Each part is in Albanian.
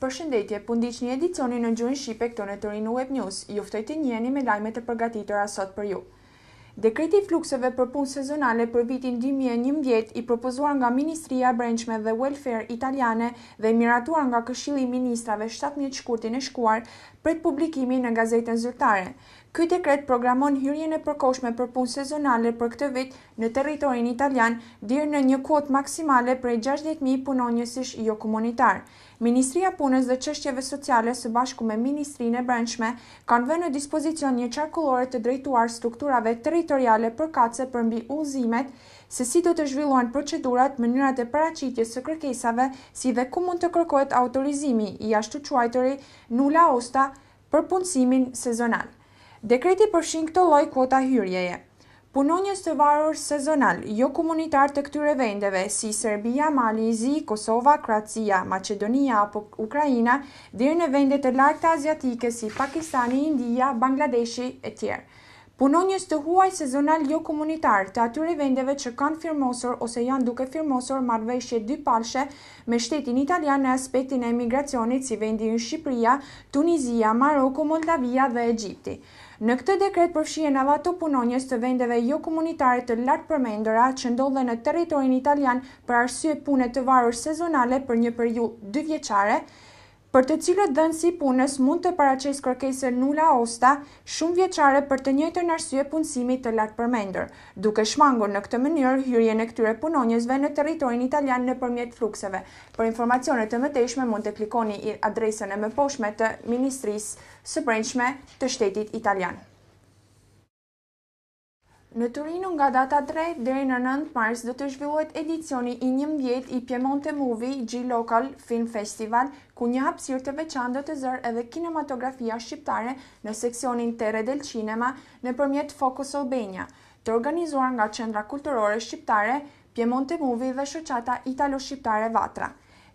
Për shëndetje, pundiq po një edicioni në Gjojnë Shqipe këto në të rinë u web news, juftoj të njeni me lajmet e përgatitër asot për ju. Dekreti flukseve për pun sezonale për vitin 2011 i propozuar nga Ministria Brençme dhe Welfare Italiane dhe miratuar nga këshili ministrave 7.000 shkurtin e shkuar për të publikimi në gazetën zyrtare. Ky dekret programon hyrjen e përkohshme për punë sezonale për këtë vit në territorin italian deri në një kuotë maksimale prej 60.000 punonjësish jo komunitar. Ministria e Punës dhe Çështjeve Sociale së bashku me Ministrinë e Brendshme kanë vënë në dispozicion një çarkullore të drejtuar strukturave territoriale për kace për mbi udhëzimet se si do të zhvillohen procedurat, mënyrat e paraqitjes së kërkesave, si dhe ku mund të kërkohet autorizimi i ashtuquajtorit Nula Osta për punësimin sezonal. Dekreti përshin këto loj kota hyrjeje. Punonjës të varur sezonal, jo komunitar të këtyre vendeve, si Serbia, Malizi, Kosova, Kratësia, Macedonia apo Ukrajina, dhe në vendet e lakët aziatike si Pakistani, India, Bangladeshi e tjerë punonjës të huaj sezonal jo komunitar të atyre vendeve që kanë firmosur ose janë duke firmosur marveshje dy palshe me shtetin italian në aspektin e emigracionit si vendi në Shqipria, Tunizia, Maroko, Moldavia dhe Egjipti. Në këtë dekret përfshien edhe punonjës të vendeve jo komunitare të lartë përmendora që ndodhen në territorin italian për arsye punet të varur sezonale për një periudhë dy vjeqare, për të cilët dhenë si punës mund të paracisë kërkesë nula osta shumë vjeqare për të njëjtën arsye punësimi të lartë përmendër, duke shmangur në këtë mënyrë hyrje në këtyre punonjësve në teritorin italian në përmjet flukseve. Për informacionet të mëtejshme mund të klikoni adresën e më poshme të Ministrisë së Brendshme të shtetit italian. Në Turinu nga data 3 dhe në 9 mars do të zhvillohet edicioni i një mbjet i Piemonte Movie G-Local Film Festival, ku një hapsir të veçan do të zërë edhe kinematografia shqiptare në seksionin Tere del Cinema në përmjet Focus Albania, të organizuar nga Qendra Kulturore Shqiptare, Piemonte Movie dhe Shoqata Italo-Shqiptare Vatra.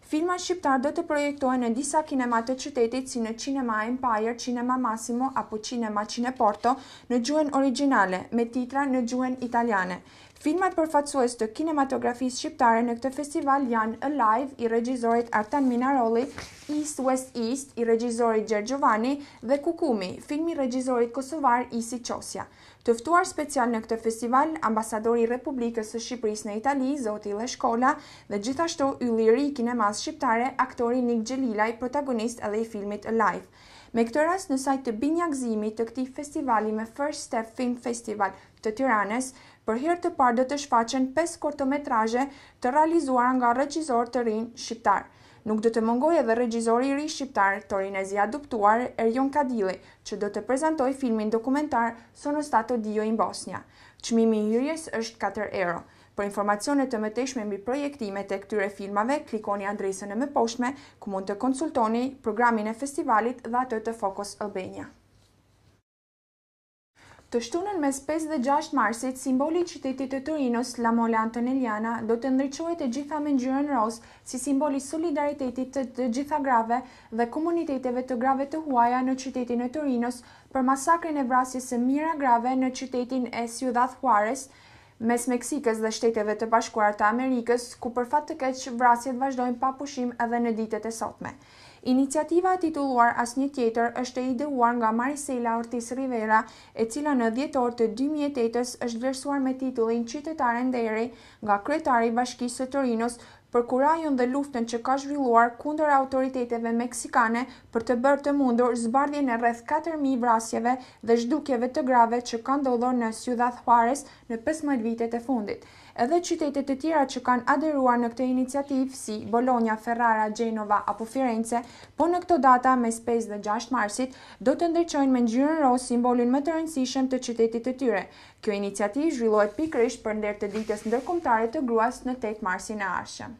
Filma shqiptar do të projektojnë në disa kinema të qytetit si në Cinema Empire, Cinema Massimo apo Cinema Cineporto në gjuhën originale me titra në gjuhën italiane. Filmat përfaqësues të kinematografisë shqiptare në këtë festival janë Alive i regjisorit Artan Minaroli, East West East i regjisorit Gjergjovani dhe Kukumi, filmi i regjisorit kosovar Isi Qosja. Të ftuar special në këtë festival, ambasadori i Republikës së Shqipërisë në Itali, Zoti Leshkola, dhe gjithashtu ylliri i kinemas shqiptare, aktori Nik Gjelilaj, protagonist edhe i filmit Alive. Me këtë rast në sajt të binjakzimit të këtij festivali me First Step Film Festival të Tiranës, për herë të parë do të shfaqen 5 kortometraje të realizuar nga regjizor të rinj shqiptar. Nuk do të mungojë edhe regjizori i ri shqiptar Torinezi adoptuar Erjon Kadili, që do të prezantoj filmin dokumentar Sono stato Dio in Bosnia. Çmimi i hyrjes është 4 euro. Për informacione të mëtejshme mbi projektimet e këtyre filmave, klikoni adresën e më poshme, ku mund të konsultoni programin e festivalit dhe atë të Focus Albania. Të shtunën mes 5 dhe 6 marsit, simboli i qytetit të Torinos, La Mole Antonelliana, do të ndryqohet e gjitha me ngjyrën roz si simboli solidaritetit të, të gjitha grave dhe komuniteteve të grave të huaja në qytetin e Torinos për masakrën e vrasjes së mira grave në qytetin e Ciudad Juarez, mes Meksikës dhe Shteteve të Bashkuara të Amerikës, ku për fat të keq vrasjet vazhdojnë pa pushim edhe në ditët e sotme. Iniciativa tituluar një tjetër është e ideuar nga Marisela Ortiz Rivera, e cila në dhjetor të 2008 është vlerësuar me titullin qytetare nderi nga kryetari i Bashkisë së Torinos për kurajun dhe luftën që ka zhvilluar kundër autoriteteve meksikane për të bërë të mundur zbardhjen e rreth 4000 vrasjeve dhe zhdukjeve të grave që kanë ndodhur në Ciudad Juarez në 15 vitet e fundit edhe qytetet e tjera që kanë aderuar në këtë iniciativë si Bologna, Ferrara, Genova apo Firenze, po në këto data me 5 dhe 6 marsit do të ndryqojnë me njërën ro simbolin më të rëndësishëm të qytetit të tyre. Kjo iniciativë zhvillohet pikrish për ndër të ditës ndërkomtare të gruas në 8 marsin e arshëm.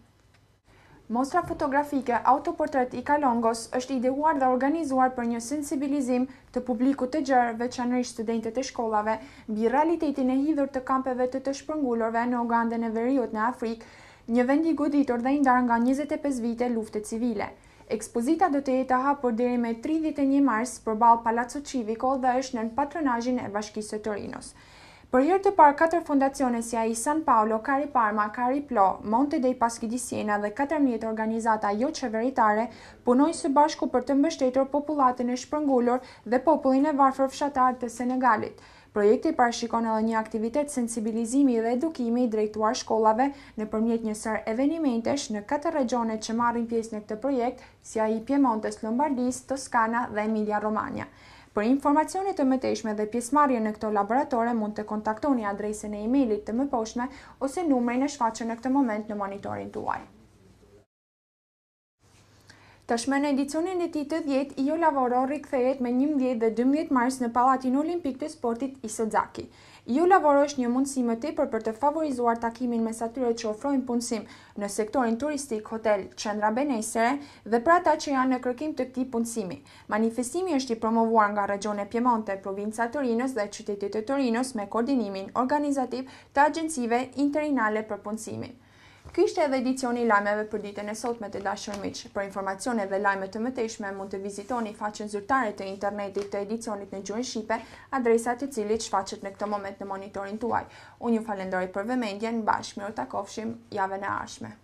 Mostra fotografike Autoportret i Kalongos është ideuar dhe organizuar për një sensibilizim të publiku të gjërë veçanërisht studentet e shkollave bi realitetin e hidhur të kampeve të të shpërngullorve në Ogande në Veriut në Afrikë, një vendi goditur dhe indar nga 25 vite luftet civile. Ekspozita do të jetë të hapur diri me 31 mars për balë Palazzo Civico dhe është në patronajin e bashkisë të Torinos. Për herë të parë, katër fundacione si AI San Paolo, Kari Parma, Kari Plo, Monte dei Paschi di Siena dhe 14 organizata jo qeveritare punojnë së bashku për të mbështetur popullatën e shpërngullur dhe popullin e varfër fshatar të Senegalit. Projekti parashikon edhe një aktivitet sensibilizimi dhe edukimi i drejtuar shkollave në përmjet njësër evenimentesh në katër regjone që marrin pjesë në këtë projekt, si AI Piemontes, Lombardis, Toskana dhe Emilia Romagna. Për informacione të mëtejshme dhe pjesmarje në këto laboratore, mund të kontaktoni adresën e emailit të më poshme ose numrejnë e shfaqën në këtë moment në monitorin të uajt. Të në e edicionin e ti të djetë, Ijo Lavoro rikëthejet me 11 djetë dhe 12 mars në Palatin Olimpik të sportit i Sëdzaki. Ijo Lavoro është një mundësime të për për të favorizuar takimin me satyre që ofrojnë punësim në sektorin turistik, hotel, qendra benesere dhe pra ta që janë në kërkim të këti punësimi. Manifestimi është i promovuar nga regjone Piemonte, provinca Torinos dhe qytetit e Torinos me koordinimin organizativ të agjensive interinale për punësimin. Ky ishte edhe edicioni i lajmeve për ditën e sotme të dashur Për informacione dhe lajme të mëtejshme mund të vizitoni faqen zyrtare të internetit të edicionit në gjuhën shqipe, adresat të cilit shfaqet në këtë moment në monitorin tuaj. Unë ju falendori për vëmendjen, bashkë mirë takofshim javën e ardhshme.